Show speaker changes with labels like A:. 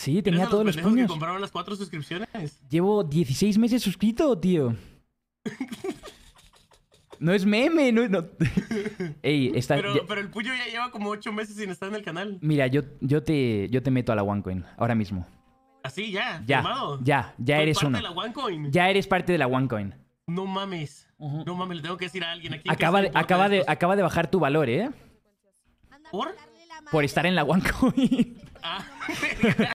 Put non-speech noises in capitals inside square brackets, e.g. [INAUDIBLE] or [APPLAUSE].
A: Sí, tenía todos los, los puños. Que
B: compraron las cuatro suscripciones?
A: Llevo 16 meses suscrito, tío. No es meme, no. [LAUGHS] Ey, está,
C: pero, pero,
D: el puño ya lleva como 8 meses sin estar en el canal.
C: Mira, yo, yo, te, yo te meto a la OneCoin ahora mismo.
E: ¿Así? ¿Ya? Ya, ya, ya eres parte uno. De la OneCoin. Ya
C: eres parte de la OneCoin.
E: No mames. No mames, le tengo que decir a alguien aquí. Acaba, de,
C: acaba, de, acaba de bajar tu valor,
F: ¿eh? ¿Por? Por estar en la OneCoin. Ah, [LAUGHS]